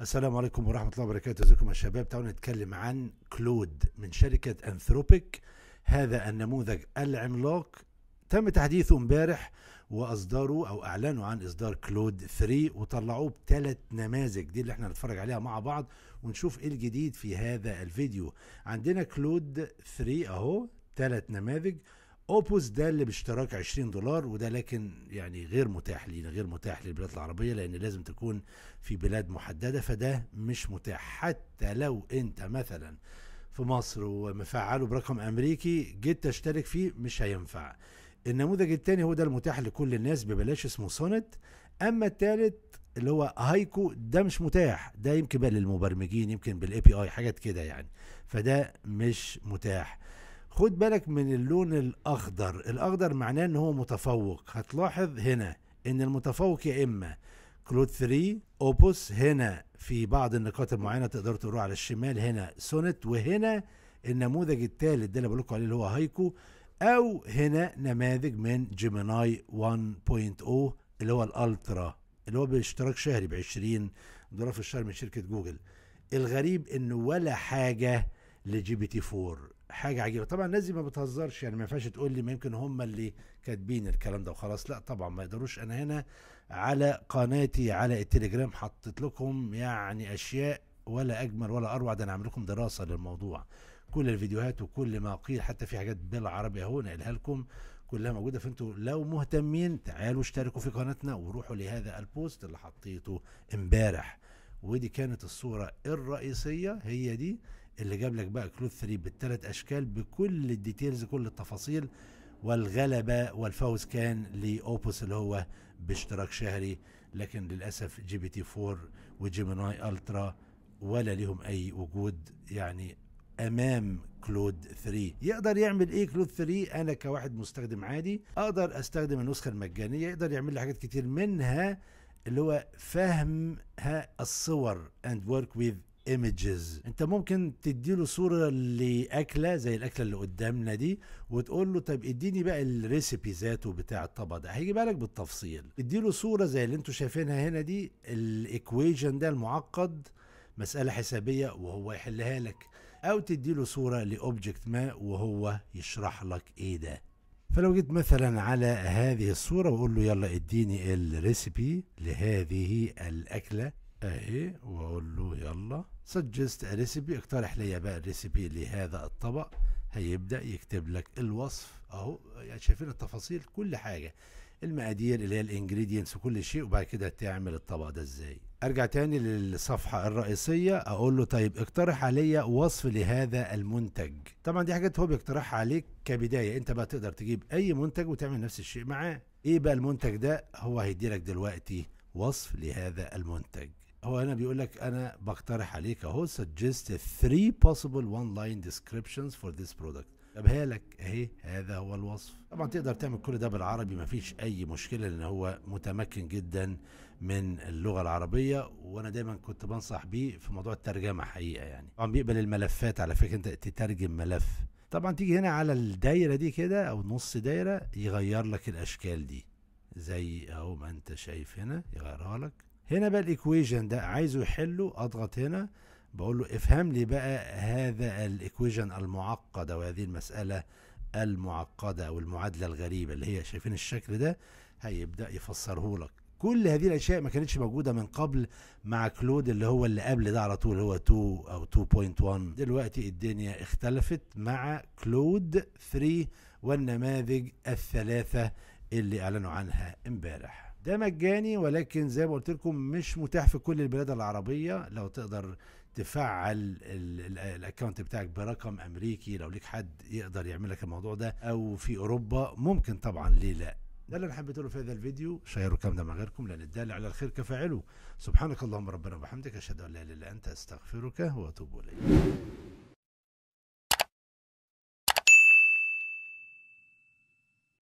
السلام عليكم ورحمة الله وبركاته ازيكم يا شباب تعالوا نتكلم عن كلود من شركة أنثروبيك هذا النموذج العملاق تم تحديثه امبارح واصدروا او اعلنوا عن اصدار كلود 3 وطلعوه بثلاث نماذج دي اللي احنا هنتفرج عليها مع بعض ونشوف ايه الجديد في هذا الفيديو عندنا كلود 3 اهو ثلاث نماذج اوبوس ده اللي باشتراك 20 دولار وده لكن يعني غير متاح لينا غير متاح للبلاد العربيه لان لازم تكون في بلاد محدده فده مش متاح حتى لو انت مثلا في مصر ومفعله برقم امريكي جيت تشترك فيه مش هينفع النموذج الثاني هو ده المتاح لكل الناس ببلاش اسمه سونت اما الثالث اللي هو هايكو ده مش متاح ده يمكن بقى للمبرمجين يمكن بالاي بي اي حاجات كده يعني فده مش متاح خد بالك من اللون الاخضر الاخضر معناه ان هو متفوق هتلاحظ هنا ان المتفوق يا اما كلود 3 اوبوس هنا في بعض النقاط المعينه تقدروا تقولوا على الشمال هنا سونت وهنا النموذج الثالث ده اللي بقول لكم عليه اللي هو هايكو او هنا نماذج من جيميناي 1.0 اللي هو الالترا اللي هو باشتراك شهري ب 20 دولار في الشهر من شركه جوجل الغريب انه ولا حاجه لجي بي تي 4 حاجه عجيبه طبعا الناس دي ما بتهزرش يعني ما ينفعش تقول لي ما يمكن هم اللي كاتبين الكلام ده وخلاص لا طبعا ما يقدروش انا هنا على قناتي على التليجرام حطيت لكم يعني اشياء ولا اجمل ولا اروع ده انا عامل لكم دراسه للموضوع كل الفيديوهات وكل ما قيل حتى في حاجات بالعربي اهو نقلها لكم كلها موجوده فانتوا لو مهتمين تعالوا اشتركوا في قناتنا وروحوا لهذا البوست اللي حطيته امبارح ودي كانت الصوره الرئيسيه هي دي اللي جاب لك بقى كلود 3 بالثلاث اشكال بكل الديتيلز كل التفاصيل والغلبه والفوز كان لاوبوس اللي هو باشتراك شهري لكن للاسف جي بي تي 4 وجيميناي الترا ولا لهم اي وجود يعني امام كلود 3 يقدر يعمل ايه كلود 3 انا كواحد مستخدم عادي اقدر استخدم النسخه المجانيه يقدر يعمل لي حاجات كتير منها اللي هو فهم الصور اند ورك with ايمجز انت ممكن تديله صوره لاكله زي الاكله اللي قدامنا دي وتقول له طب اديني بقى الريسيبي ذاته بتاع الطبق ده هيجي بالك بالتفصيل اديله صوره زي اللي انتوا شايفينها هنا دي الايكويجن ده المعقد مساله حسابيه وهو يحلها لك او تديله صوره لاوبجكت ما وهو يشرح لك ايه ده فلو جيت مثلا على هذه الصورة وأقول له يلا اديني الريسيبي لهذه الأكلة اهي واقول له يلا سجست ريسيبي اقترح لي بقى الريسيبي لهذا الطبق هيبدا يكتب لك الوصف اهو يعني شايفين التفاصيل كل حاجه المقادير اللي هي الانجريدينتس وكل شيء وبعد كده تعمل الطبق ده ازاي ارجع تاني للصفحه الرئيسيه اقول له طيب اقترح عليا وصف لهذا المنتج طبعا دي حاجات هو بيقترحها عليك كبدايه انت بقى تقدر تجيب اي منتج وتعمل نفس الشيء معاه ايه بقى المنتج ده هو هيدي لك دلوقتي وصف لهذا المنتج هو هنا بيقول لك انا بقترح عليك اهو suggest 3 possible one line descriptions for this product جابها لك اهي هذا هو الوصف طبعا تقدر تعمل كل ده بالعربي ما فيش اي مشكله لان هو متمكن جدا من اللغه العربيه وانا دايما كنت بنصح بيه في موضوع الترجمه حقيقه يعني طبعا بيقبل الملفات على فكره انت تترجم ملف طبعا تيجي هنا على الدايره دي كده او نص دايره يغير لك الاشكال دي زي اهو ما انت شايف هنا يغيرها لك هنا بقى الايكويجن ده عايزه يحله اضغط هنا بقول له افهم لي بقى هذا المعقد المعقده وهذه المساله المعقده او المعادله الغريبه اللي هي شايفين الشكل ده هيبدا يفسره لك كل هذه الاشياء ما كانتش موجوده من قبل مع كلود اللي هو اللي قبل ده على طول هو 2 او 2.1 دلوقتي الدنيا اختلفت مع كلود 3 والنماذج الثلاثه اللي اعلنوا عنها امبارح ده مجاني ولكن زي ما قلت لكم مش متاح في كل البلاد العربيه لو تقدر تفعل الاكونت بتاعك برقم امريكي لو ليك حد يقدر يعمل لك الموضوع ده او في اوروبا ممكن طبعا ليه لا ده اللي انا حبيت اقوله في هذا الفيديو شيروا الكلام ده مع غيركم لان الدال على الخير كفاعله سبحانك اللهم ربنا وبحمدك اشهد ان لا اله الا انت استغفرك واتوب اليك